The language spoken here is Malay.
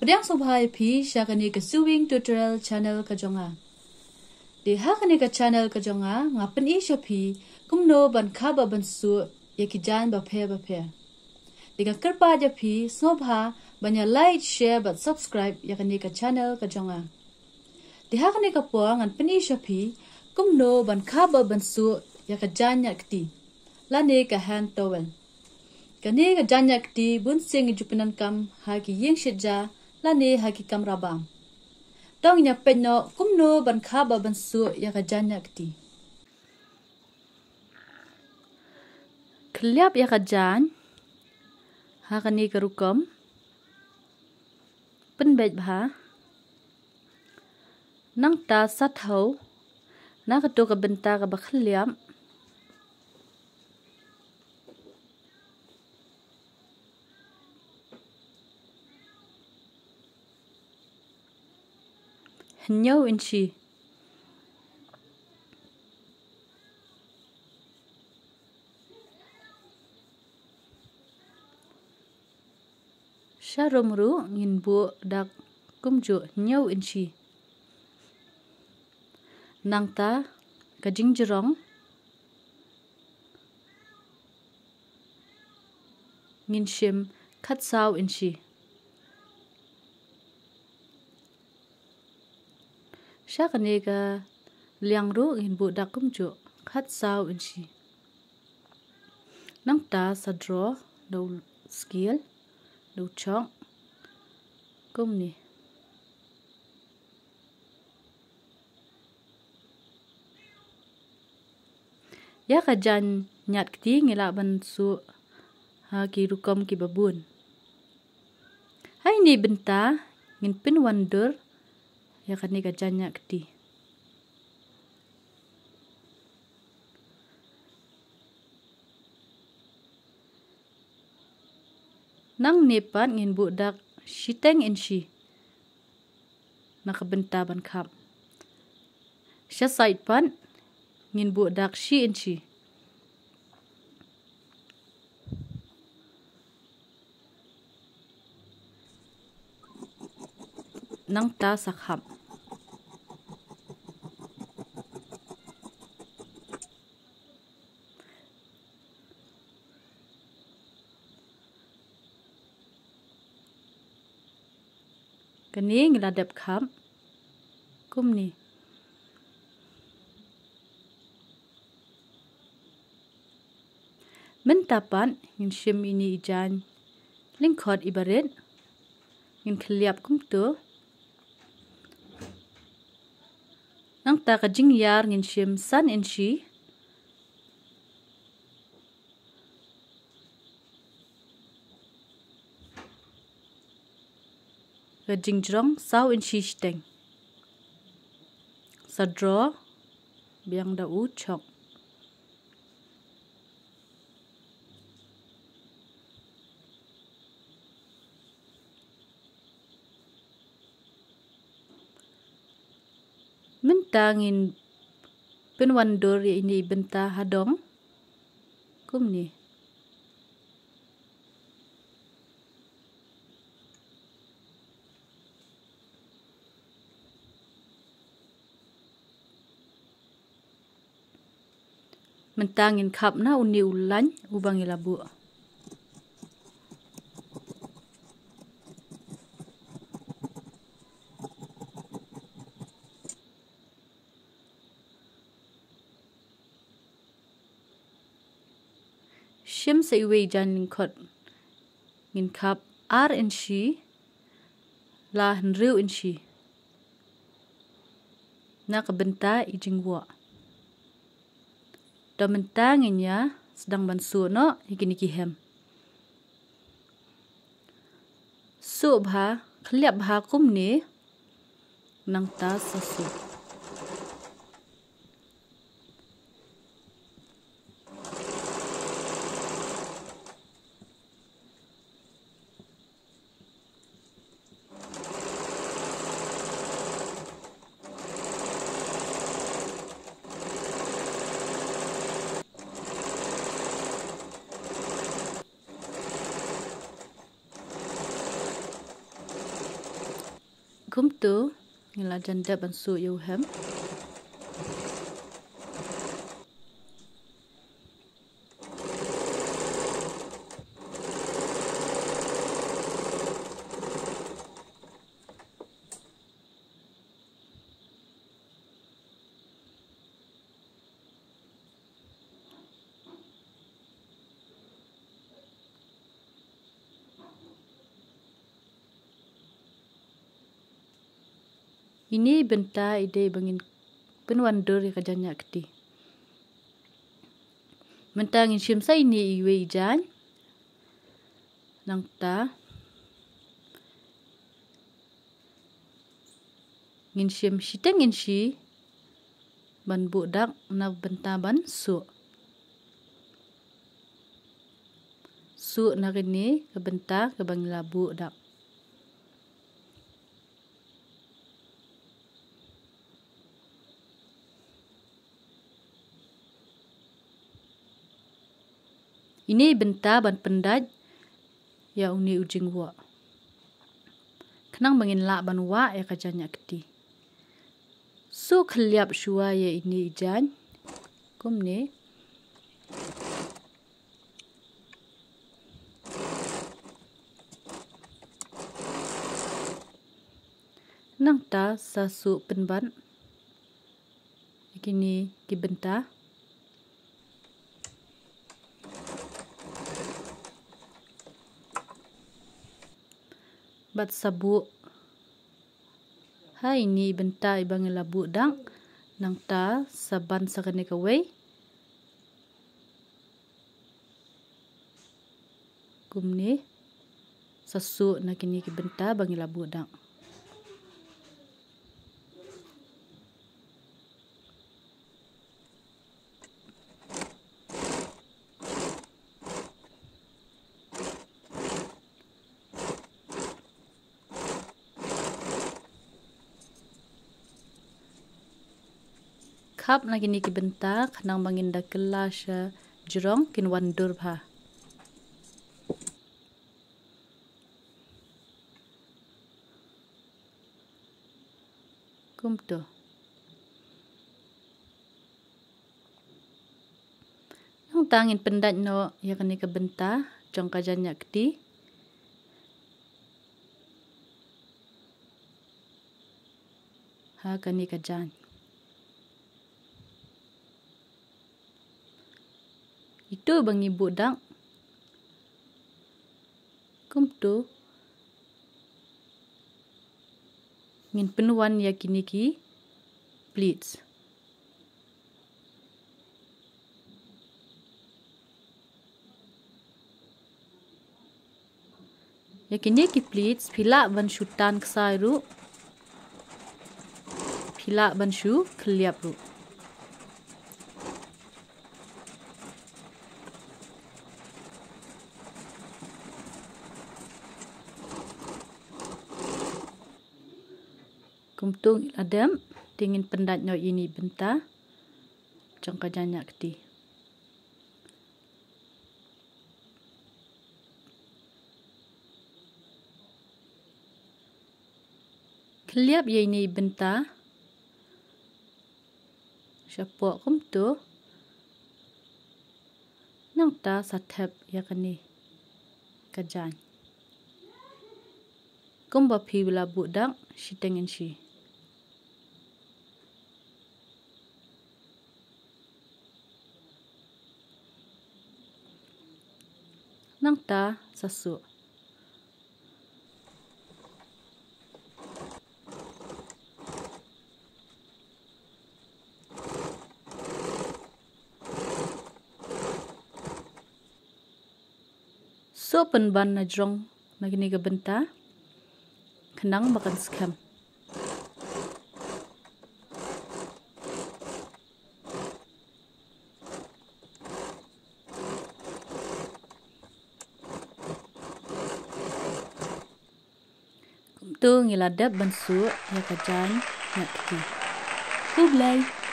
ပဒေါင်ဆိုဘိုင်ဖီရှာကနေကဆူဝင်းတူတရယ်ချန်နယ်ကကြောင့။ဒီဟာကနေကချန်နယ်ကကြောင့်ငါပန်အီရှိုဖီကုမနိုဘန်ခါဘဘန်ဆူယကီဂျန်ဘဖဲဘဖဲ။ဒီကကရပါဂျဖီဆိုဘာဘညာလိုက်ရှယ်ဘတ်ဆပ်စကရိုက်ယကနေကချန်နယ်ကကြောင့။ဒီဟာကနေကပေါ်ငါပန်အီရှိုဖီကုမနိုဘန်ခါဘဘန်ဆူယကဂျန်ညက်တီ။လာနေကဟန်တိုဝဲ။ကနေကဂျန်ညက်တီဘွန်းစင်ဂျူပနန်ကမ်ဟာကီယင်းရှိဂျာ la ne ha ki kamra ba tong ne pe no kum no ban kha ba ban su ya ga janak ti kliap ya ga jan ha ga ni ga ru kam pen bet ba ha. nang ta sat ho na ga to ga ben ta ga ba kliap nyo in chi sha rom ru ngin bu dak kum ju nyo in chi nang ngin shim khat sao shakanega liangro in bu dakum jo khat sao in shi nang ta sa draw do skill do chong kum ni ya ka jan nyat kti ngila ban su ha ki rukom ki babun hai ni benta ngin pin wonder ya kani ka janya kdi. Nang nepan ngin budak si teng in si nakabenta ban kap. Siya side pan ngin budak si in si. ng ta sakham. Kini ngeladap kham kum ni. Mentapan ngin shim ini ijan lingkot ibarit ngin kliap kum tu ང ད ཁ ཇིང ཡར ངིན ཤིམ སན ཨིན ཤི ར ཇིང ཇྲང སའོ ཨིན ཤི ཤ ཏེང ས ཇོ བྱང bintang in pin wandur ya ini benta hadong kum ni mentangin kap na uni ulan ubangi labu. sa iwi jan lingkot. Ngin kap ar in si, la nriw in si. Na kabenta i jingwa. Domenta ngin ya, sedang bansu no, higini kihem. Su bha, khliap bha kum ni, nang ta sasu. So kumtu ngila janda bansu yuham. ini benta ide bengin pen wonder ya ke janya keti mentang in shimsa ini iwe ijan nang ta ngin shim shi teng ngin shi ban bu dak na benta ban su su na ke benta ke bang labu dak Ini benta ban pendaj ya uni ujing wa. Kenang mengin lak ban wa ya kajanya keti. So keliap shua ya ini ijan. Kum ni. Nang ta sasuk penban. Kini kibentah. bat sabu hai ni benta ibang labu dang nang ta saban sa kanikaway kumni sasu na kini kibenta bang labu dang khap na gini ki bentak nang manginda kelas jurong kin wandur ba kumto nang tangin pendat no ya kini ke bentak jong kajanya kti ha kani kajanya tu bangi budak kum tu ngin penuan yakini ki pleats yakini ki pleats phila ban shutan ksairu phila ban shu khliap ru kumtung adem dingin pendat nyo ini benta jangka janya keti Kelihat ya ini benta siapa kumtu nang ta satep ya kini kajan kumbapi bila budak si tengen si. mata sasuk. So pun ban na jong magini ke benta kenang makan skam. tu ngiladap bensu ya kajan nak pergi. Kublai.